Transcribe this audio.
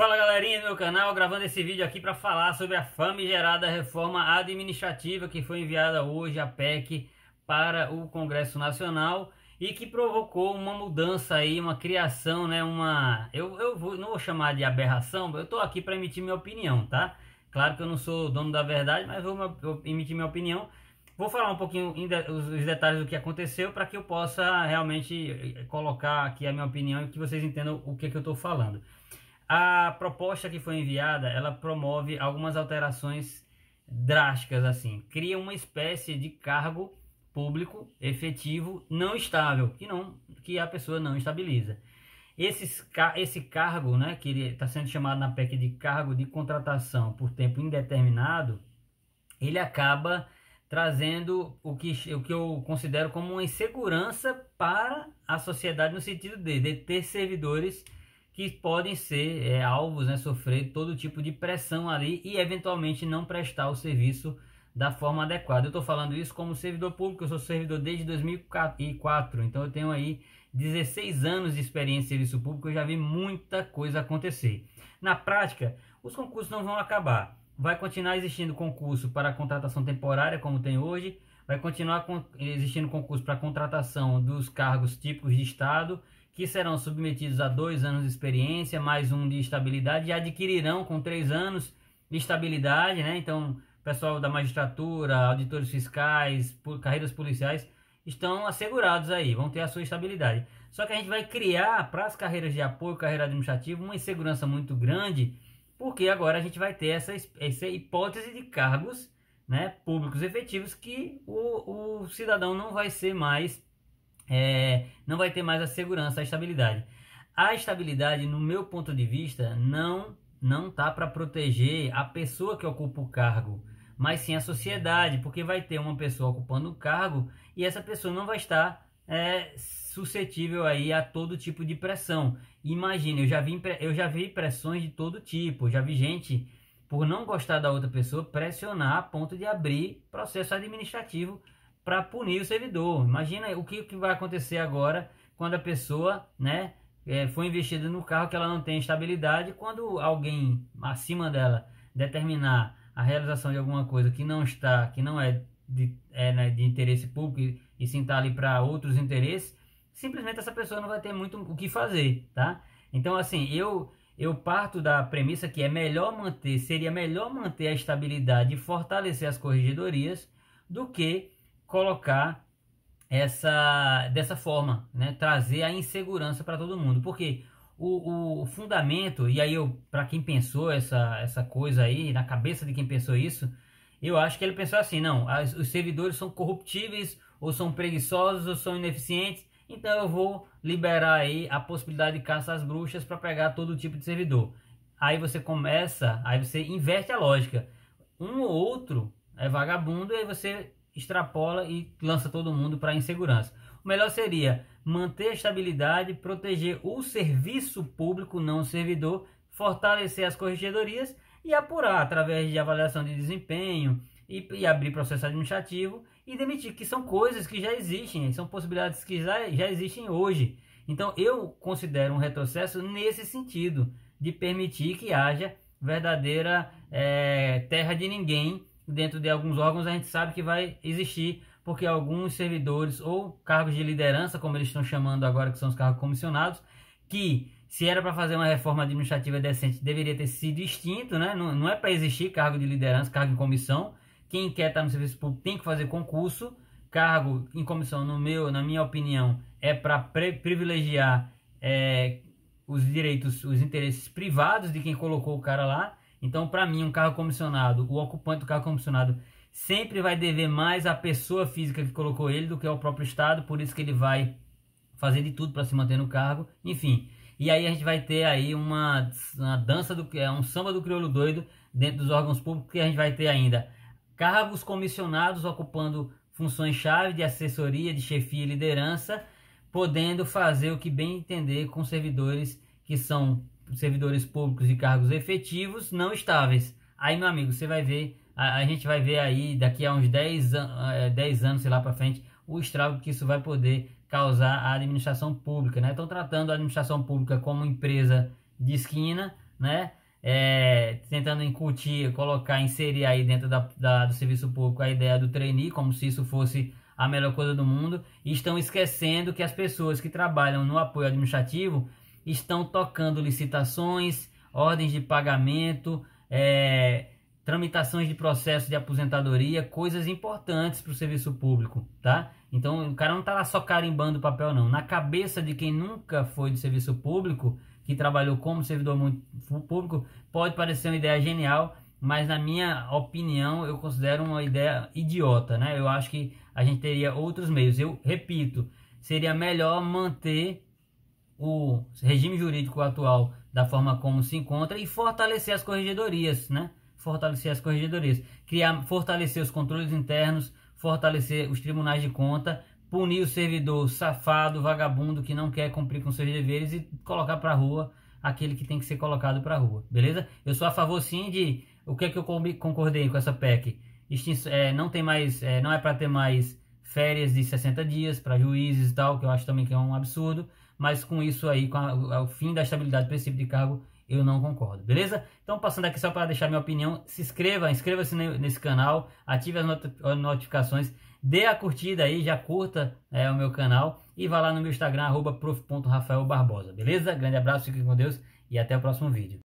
Fala galerinha do meu canal, gravando esse vídeo aqui para falar sobre a famigerada reforma administrativa que foi enviada hoje a PEC para o Congresso Nacional e que provocou uma mudança aí, uma criação, né, uma... Eu, eu vou, não vou chamar de aberração, eu estou aqui para emitir minha opinião, tá? Claro que eu não sou dono da verdade, mas vou emitir minha opinião. Vou falar um pouquinho os detalhes do que aconteceu para que eu possa realmente eh, colocar aqui a minha opinião e que vocês entendam o que, que eu estou falando. A proposta que foi enviada, ela promove algumas alterações drásticas assim, cria uma espécie de cargo público efetivo não estável, que não que a pessoa não estabiliza. Esses, esse cargo, né, que está sendo chamado na PEC de cargo de contratação por tempo indeterminado, ele acaba trazendo o que, o que eu considero como uma insegurança para a sociedade no sentido de, de ter servidores que podem ser é, alvos, né, sofrer todo tipo de pressão ali e eventualmente não prestar o serviço da forma adequada. Eu estou falando isso como servidor público, eu sou servidor desde 2004, então eu tenho aí 16 anos de experiência em serviço público, eu já vi muita coisa acontecer. Na prática, os concursos não vão acabar. Vai continuar existindo concurso para contratação temporária, como tem hoje, vai continuar existindo concurso para contratação dos cargos típicos de Estado que serão submetidos a dois anos de experiência, mais um de estabilidade, e adquirirão com três anos de estabilidade, né? Então, pessoal da magistratura, auditores fiscais, carreiras policiais, estão assegurados aí, vão ter a sua estabilidade. Só que a gente vai criar para as carreiras de apoio, carreira administrativa, uma insegurança muito grande, porque agora a gente vai ter essa, essa hipótese de cargos né, públicos efetivos que o, o cidadão não vai ser mais é, não vai ter mais a segurança, a estabilidade. A estabilidade, no meu ponto de vista, não não tá para proteger a pessoa que ocupa o cargo, mas sim a sociedade, porque vai ter uma pessoa ocupando o cargo e essa pessoa não vai estar é, suscetível aí a todo tipo de pressão. Imagina, eu já vi eu já vi pressões de todo tipo, já vi gente por não gostar da outra pessoa pressionar a ponto de abrir processo administrativo para punir o servidor. Imagina o que, que vai acontecer agora quando a pessoa, né, é, foi investida no carro que ela não tem estabilidade, quando alguém acima dela determinar a realização de alguma coisa que não está, que não é de, é, né, de interesse público e, sim está ali para outros interesses, simplesmente essa pessoa não vai ter muito o que fazer, tá? Então, assim, eu eu parto da premissa que é melhor manter, seria melhor manter a estabilidade e fortalecer as corregedorias do que colocar essa dessa forma, né? trazer a insegurança para todo mundo, porque o, o, fundamento e aí eu para quem pensou essa essa coisa aí na cabeça de quem pensou isso, eu acho que ele pensou assim, não, as, os servidores são corruptíveis ou são preguiçosos ou são ineficientes, então eu vou liberar aí a possibilidade de caça às bruxas para pegar todo tipo de servidor. Aí você começa, aí você inverte a lógica. Um ou outro é vagabundo e aí você extrapola e lança todo mundo para a insegurança. O melhor seria manter a estabilidade, proteger o serviço público, não o servidor, fortalecer as corregedorias e apurar através de avaliação de desempenho e, e abrir processo administrativo e demitir, que são coisas que já existem, são possibilidades que já, já existem hoje. Então eu considero um retrocesso nesse sentido, de permitir que haja verdadeira é, terra de ninguém dentro de alguns órgãos a gente sabe que vai existir, porque alguns servidores ou cargos de liderança, como eles estão chamando agora, que são os cargos comissionados, que se era para fazer uma reforma administrativa decente, deveria ter sido extinto, né? Não, não é para existir cargo de liderança, cargo em comissão. Quem quer estar tá no serviço público tem que fazer concurso. Cargo em comissão, no meu, na minha opinião, é para privilegiar é, os direitos, os interesses privados de quem colocou o cara lá então, para mim, um carro comissionado, o ocupante do carro comissionado sempre vai dever mais à pessoa física que colocou ele do que ao próprio Estado, por isso que ele vai fazer de tudo para se manter no cargo, enfim. E aí a gente vai ter aí uma, uma dança do é um samba do crioulo doido dentro dos órgãos públicos que a gente vai ter ainda cargos comissionados ocupando funções chave de assessoria, de chefia e liderança, podendo fazer o que bem entender com servidores que são servidores públicos e cargos efetivos não estáveis. Aí, meu amigo, você vai ver, a, a gente vai ver aí daqui a uns 10, an 10 eh, anos, sei lá para frente, o estrago que isso vai poder causar à administração pública, né? Estão tratando a administração pública como empresa de esquina, né? É, tentando incutir, colocar, inserir aí dentro da, da, do serviço público a ideia do trainee, como se isso fosse a melhor coisa do mundo, e estão esquecendo que as pessoas que trabalham no apoio administrativo estão tocando licitações, ordens de pagamento, é, tramitações de processo de aposentadoria, coisas importantes para o serviço público, tá? Então o cara não está lá só carimbando o papel, não. Na cabeça de quem nunca foi de serviço público, que trabalhou como servidor público, pode parecer uma ideia genial, mas na minha opinião eu considero uma ideia idiota, né? Eu acho que a gente teria outros meios. Eu repito, seria melhor manter o regime jurídico atual da forma como se encontra e fortalecer as corregedorias, né? Fortalecer as corregedorias, criar, fortalecer os controles internos, fortalecer os tribunais de conta, punir o servidor safado, vagabundo que não quer cumprir com seus deveres e colocar para rua aquele que tem que ser colocado para rua, beleza? Eu sou a favor sim de o que é que eu concordei com essa PEC? Extinção, é, não tem mais, é, não é para ter mais férias de 60 dias para juízes e tal, que eu acho também que é um absurdo mas com isso aí, com a, o fim da estabilidade do tipo princípio de cargo, eu não concordo, beleza? Então, passando aqui só para deixar minha opinião, se inscreva, inscreva-se nesse canal, ative as notificações, dê a curtida aí, já curta é, o meu canal e vá lá no meu Instagram, prof.rafaelbarbosa, beleza? Grande abraço, fique com Deus e até o próximo vídeo.